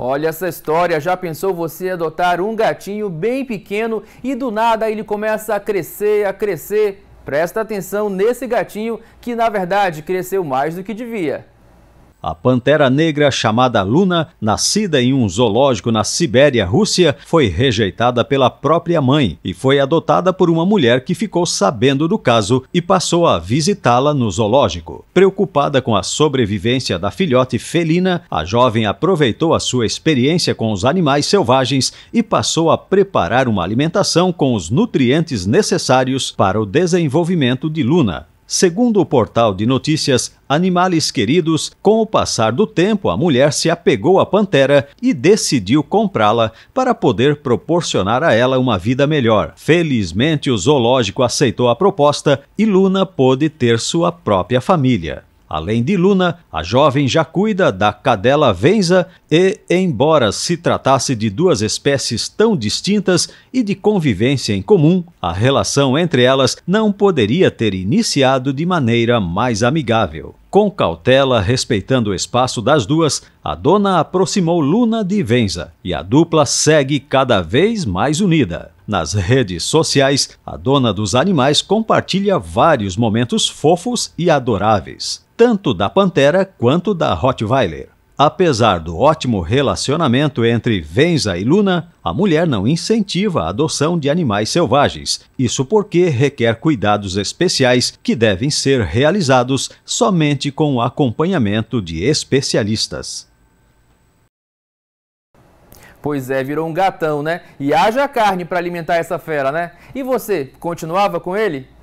Olha essa história, já pensou você adotar um gatinho bem pequeno e do nada ele começa a crescer, a crescer? Presta atenção nesse gatinho que na verdade cresceu mais do que devia. A pantera negra chamada Luna, nascida em um zoológico na Sibéria, Rússia, foi rejeitada pela própria mãe e foi adotada por uma mulher que ficou sabendo do caso e passou a visitá-la no zoológico. Preocupada com a sobrevivência da filhote felina, a jovem aproveitou a sua experiência com os animais selvagens e passou a preparar uma alimentação com os nutrientes necessários para o desenvolvimento de Luna. Segundo o portal de notícias Animales Queridos, com o passar do tempo, a mulher se apegou à pantera e decidiu comprá-la para poder proporcionar a ela uma vida melhor. Felizmente, o zoológico aceitou a proposta e Luna pôde ter sua própria família. Além de Luna, a jovem já cuida da cadela Venza e, embora se tratasse de duas espécies tão distintas e de convivência em comum, a relação entre elas não poderia ter iniciado de maneira mais amigável. Com cautela, respeitando o espaço das duas, a dona aproximou Luna de Venza e a dupla segue cada vez mais unida. Nas redes sociais, a dona dos animais compartilha vários momentos fofos e adoráveis tanto da Pantera quanto da Rottweiler. Apesar do ótimo relacionamento entre Venza e Luna, a mulher não incentiva a adoção de animais selvagens. Isso porque requer cuidados especiais que devem ser realizados somente com o acompanhamento de especialistas. Pois é, virou um gatão, né? E haja carne para alimentar essa fera, né? E você, continuava com ele?